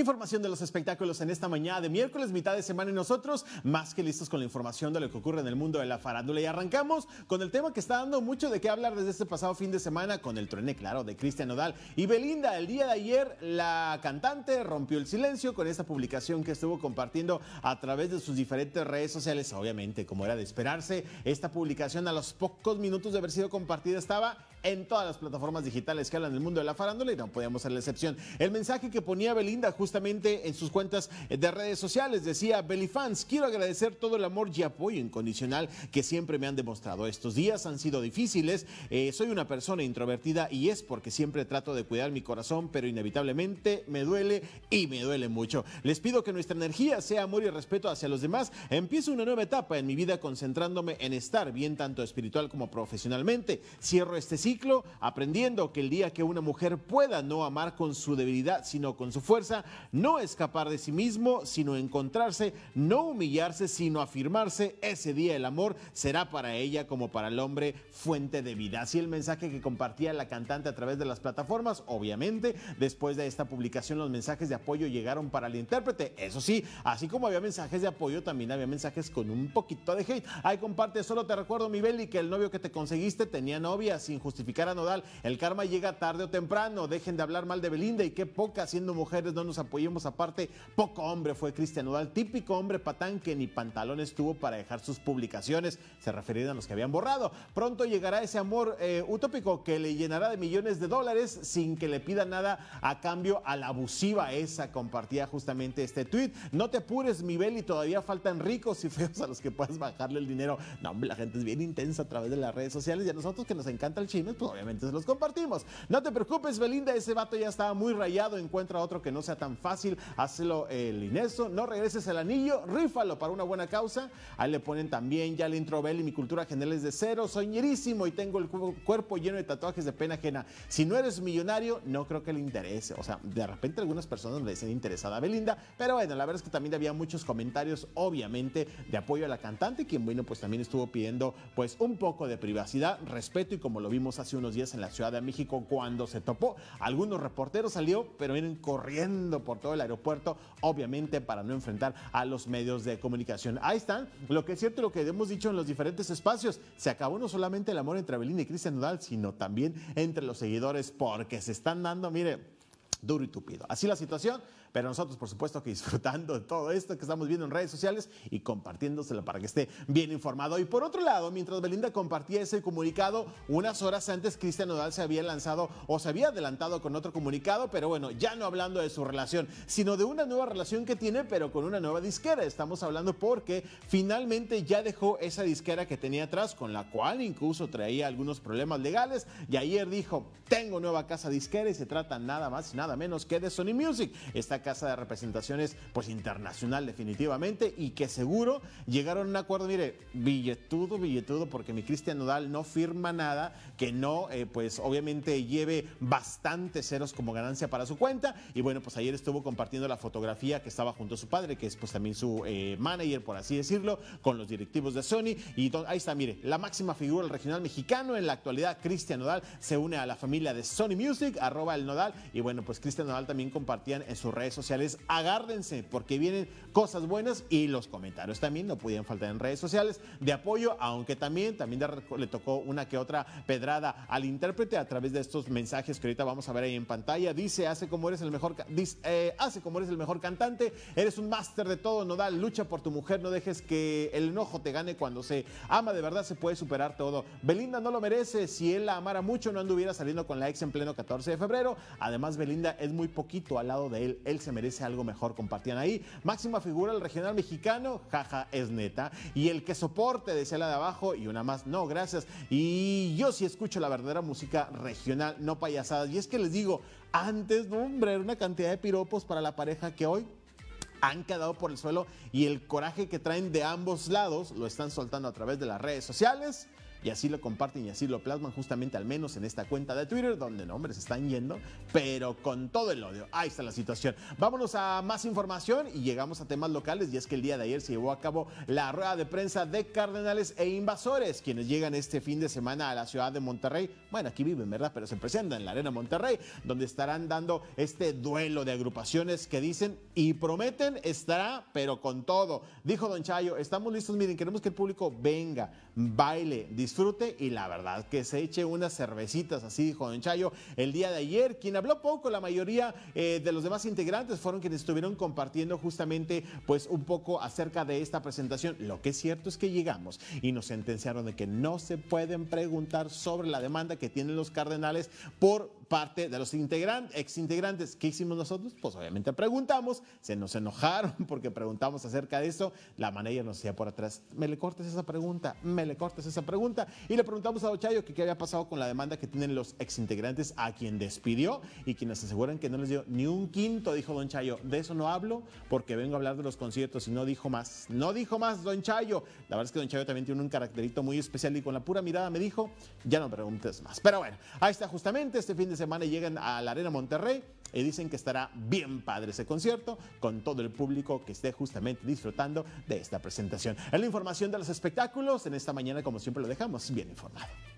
Información de los espectáculos en esta mañana de miércoles, mitad de semana y nosotros más que listos con la información de lo que ocurre en el mundo de la farándula. Y arrancamos con el tema que está dando mucho de qué hablar desde este pasado fin de semana con el truene, claro, de Cristian Odal. Y Belinda, el día de ayer, la cantante rompió el silencio con esta publicación que estuvo compartiendo a través de sus diferentes redes sociales. Obviamente, como era de esperarse, esta publicación a los pocos minutos de haber sido compartida estaba en todas las plataformas digitales que hablan del mundo de la farándula y no podíamos ser la excepción. El mensaje que ponía Belinda justo justamente en sus cuentas de redes sociales. Decía Fans, quiero agradecer todo el amor y apoyo incondicional que siempre me han demostrado. Estos días han sido difíciles, eh, soy una persona introvertida y es porque siempre trato de cuidar mi corazón, pero inevitablemente me duele y me duele mucho. Les pido que nuestra energía sea amor y respeto hacia los demás. Empiezo una nueva etapa en mi vida concentrándome en estar bien tanto espiritual como profesionalmente. Cierro este ciclo aprendiendo que el día que una mujer pueda no amar con su debilidad, sino con su fuerza, no escapar de sí mismo, sino encontrarse, no humillarse, sino afirmarse. Ese día el amor será para ella como para el hombre fuente de vida. Así el mensaje que compartía la cantante a través de las plataformas, obviamente, después de esta publicación los mensajes de apoyo llegaron para el intérprete. Eso sí, así como había mensajes de apoyo, también había mensajes con un poquito de hate. Ahí comparte, solo te recuerdo, mi Beli, que el novio que te conseguiste tenía novia, sin justificar a Nodal. El karma llega tarde o temprano. Dejen de hablar mal de Belinda y qué poca siendo mujeres no nos apoyemos aparte, poco hombre fue Cristian Udal, típico hombre patán que ni pantalones tuvo para dejar sus publicaciones, se referían a los que habían borrado. Pronto llegará ese amor eh, utópico que le llenará de millones de dólares sin que le pida nada a cambio a la abusiva esa, compartía justamente este tuit. No te apures, mi Beli, todavía faltan ricos y feos a los que puedas bajarle el dinero. No, hombre, la gente es bien intensa a través de las redes sociales y a nosotros que nos encanta el chisme, pues obviamente se los compartimos. No te preocupes, Belinda, ese vato ya estaba muy rayado, encuentra otro que no sea tan fácil, hazlo el Ineso, no regreses el anillo, rífalo para una buena causa. Ahí le ponen también ya el intro Bell y mi cultura general es de cero, soy y tengo el cuerpo lleno de tatuajes de pena ajena. Si no eres millonario, no creo que le interese. O sea, de repente algunas personas le dicen interesada a Belinda, pero bueno, la verdad es que también había muchos comentarios, obviamente, de apoyo a la cantante, quien bueno, pues también estuvo pidiendo pues un poco de privacidad, respeto y como lo vimos hace unos días en la Ciudad de México cuando se topó, algunos reporteros salió, pero vienen corriendo por todo el aeropuerto, obviamente para no enfrentar a los medios de comunicación. Ahí están, lo que es cierto, lo que hemos dicho en los diferentes espacios, se acabó no solamente el amor entre Belín y Cristian Nodal, sino también entre los seguidores, porque se están dando, mire, duro y tupido. Así la situación, pero nosotros, por supuesto, que disfrutando de todo esto que estamos viendo en redes sociales y compartiéndoselo para que esté bien informado. Y por otro lado, mientras Belinda compartía ese comunicado, unas horas antes Cristian Nodal se había lanzado o se había adelantado con otro comunicado, pero bueno, ya no hablando de su relación, sino de una nueva relación que tiene, pero con una nueva disquera. Estamos hablando porque finalmente ya dejó esa disquera que tenía atrás, con la cual incluso traía algunos problemas legales. Y ayer dijo, tengo nueva casa disquera y se trata nada más y nada menos que de Sony Music. Está casa de representaciones pues internacional definitivamente y que seguro llegaron a un acuerdo, mire, billetudo, billetudo, porque mi Cristian Nodal no firma nada que no, eh, pues obviamente lleve bastantes ceros como ganancia para su cuenta y bueno, pues ayer estuvo compartiendo la fotografía que estaba junto a su padre, que es pues también su eh, manager, por así decirlo, con los directivos de Sony y ahí está, mire, la máxima figura del regional mexicano en la actualidad, Cristian Nodal, se une a la familia de Sony Music, arroba el Nodal y bueno, pues Cristian Nodal también compartían en su red sociales. Agárdense porque vienen cosas buenas y los comentarios también no podían faltar en redes sociales de apoyo, aunque también, también le tocó una que otra pedrada al intérprete a través de estos mensajes que ahorita vamos a ver ahí en pantalla. Dice, hace como eres el mejor, dice, eh, hace como eres el mejor cantante, eres un máster de todo, no da lucha por tu mujer, no dejes que el enojo te gane cuando se ama, de verdad se puede superar todo. Belinda no lo merece, si él la amara mucho no anduviera saliendo con la ex en pleno 14 de febrero. Además, Belinda es muy poquito al lado de él. Él se merece algo mejor, compartían ahí. Máxima figura el regional mexicano, jaja, es neta. Y el que soporte, decía la de abajo, y una más, no, gracias. Y yo sí escucho la verdadera música regional, no payasadas. Y es que les digo, antes, hombre, era una cantidad de piropos para la pareja que hoy han quedado por el suelo y el coraje que traen de ambos lados lo están soltando a través de las redes sociales y así lo comparten y así lo plasman justamente al menos en esta cuenta de Twitter donde nombres hombres, están yendo, pero con todo el odio. Ahí está la situación. Vámonos a más información y llegamos a temas locales y es que el día de ayer se llevó a cabo la rueda de prensa de Cardenales e Invasores, quienes llegan este fin de semana a la ciudad de Monterrey. Bueno, aquí viven, ¿verdad? Pero se presentan en la Arena Monterrey, donde estarán dando este duelo de agrupaciones que dicen y prometen estará, pero con todo. Dijo Don Chayo, estamos listos, miren, queremos que el público venga, baile, disfrute disfrute y la verdad que se eche unas cervecitas, así dijo Don Chayo el día de ayer, quien habló poco, la mayoría eh, de los demás integrantes fueron quienes estuvieron compartiendo justamente pues un poco acerca de esta presentación. Lo que es cierto es que llegamos y nos sentenciaron de que no se pueden preguntar sobre la demanda que tienen los cardenales por parte de los integrantes, exintegrantes. ¿Qué hicimos nosotros? Pues obviamente preguntamos, se nos enojaron porque preguntamos acerca de eso. La manager nos hacía por atrás, me le cortes esa pregunta, me le cortes esa pregunta. Y le preguntamos a don que qué había pasado con la demanda que tienen los exintegrantes a quien despidió y quienes aseguran que no les dio ni un quinto, dijo Don Chayo. De eso no hablo porque vengo a hablar de los conciertos y no dijo más. No dijo más Don Chayo. La verdad es que Don Chayo también tiene un caracterito muy especial y con la pura mirada me dijo, ya no preguntes más. Pero bueno, ahí está justamente este fin de semana llegan a la Arena Monterrey y dicen que estará bien padre ese concierto con todo el público que esté justamente disfrutando de esta presentación. Es la información de los espectáculos. En esta mañana, como siempre, lo dejamos bien informado.